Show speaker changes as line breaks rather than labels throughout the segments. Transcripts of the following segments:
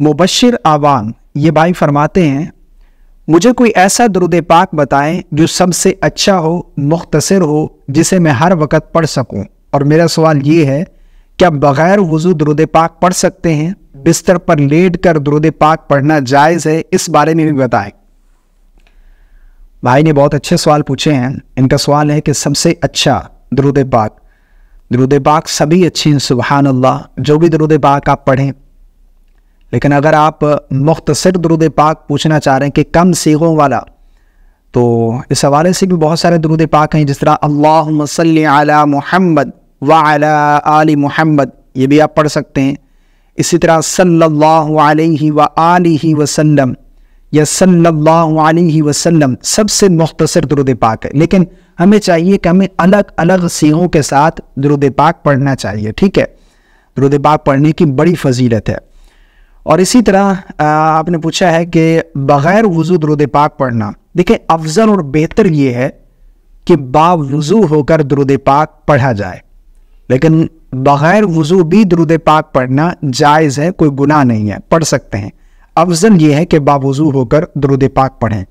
मुबशर आवान ये भाई फरमाते हैं मुझे कोई ऐसा दरुद पाक बताएं जो सबसे अच्छा हो मुख्तर हो जिसे मैं हर वक्त पढ़ सकूं और मेरा सवाल ये है क्या बग़ैर वज़ू दरुद पाक पढ़ सकते हैं बिस्तर पर लेट कर दरुद पाक पढ़ना जायज़ है इस बारे में भी बताएं भाई ने बहुत अच्छे सवाल पूछे हैं इनका सवाल है कि सबसे अच्छा दरुद पाक दरुद पाक सभी अच्छे हैं सुबहानल्ला जो भी दरुद पाक आप पढ़ें लेकिन अगर आप मुख्तर दरुद पाक पूछना चाह रहे हैं कि कम सीगों वाला तो इस हवाले से भी बहुत सारे दरुद पाक हैं जिस तरह अल्लाह मसल आला मोहम्मद व आला आली मोहम्मद ये भी आप पढ़ सकते हैं इसी तरह सल्लल्लाहु व आलिहि वसलम या सल्ला वसलम सबसे मुख्तर दरुद पाक है लेकिन हमें चाहिए कि हमें अलग अलग सीहों के साथ दरुद पाक पढ़ना चाहिए ठीक है दरुद पाक पढ़ने की बड़ी फजीलत है और इसी तरह आपने पूछा है कि बग़ैर वज़ू दरुद पाक पढ़ना देखिए अफजल और बेहतर ये है कि बावजू होकर दरुद पाक पढ़ा जाए लेकिन बग़ैर वज़ू भी दरुद पाक पढ़ना जायज़ है कोई गुनाह नहीं है पढ़ सकते हैं अफजल ये है कि बावजू होकर दरुद पाक पढ़ें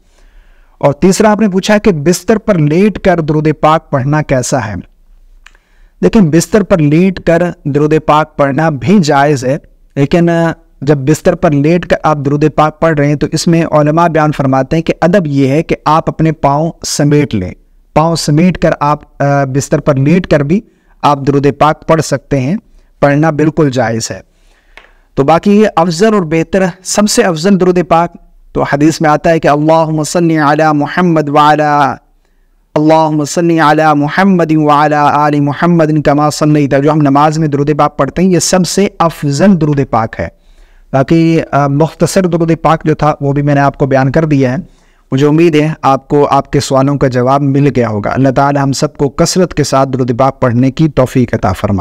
और तीसरा आपने पूछा है कि बिस्तर पर लेट कर दरुद पाक पढ़ना कैसा है देखें बिस्तर पर लेट कर दरुद पाक पढ़ना भी जायज़ है लेकिन जब बिस्तर पर लेट कर आप दरुद पाक पढ़ रहे हैं तो इसमें ओलमा बयान फरमाते हैं कि अदब ये है कि आप अपने पाँव समेट लें पाँव समेट कर आप बिस्तर पर लेट कर भी आप दरुद पाक पढ़ सकते हैं पढ़ना बिल्कुल जायज़ है तो बाकी ये अफजल और बेहतर सबसे अफजल दरुद पाक तो हदीस में आता है कि अल्लाह मसल आला मोहम्मद वाला अल्लाह मसल आला मोहम्मद वाला आल मोहम्मद कमा सल जो हम नमाज में दरुद पाक पढ़ते हैं ये सबसे अफजल दरुद पाक है बाकी मुख्तसर दुरुद पाक जो था वो भी मैंने आपको बयान कर दिया है मुझे उम्मीद है आपको आपके सवालों का जवाब मिल गया होगा अल्लाह ताला हम सबको कसरत के साथ दुरुद पाक पढ़ने की तोफ़ी अता फरमा